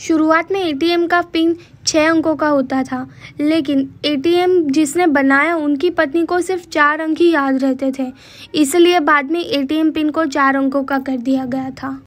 शुरुआत में एटीएम का पिन छः अंकों का होता था लेकिन एटीएम जिसने बनाया उनकी पत्नी को सिर्फ चार अंक ही याद रहते थे इसलिए बाद में एटीएम पिन को चार अंकों का कर दिया गया था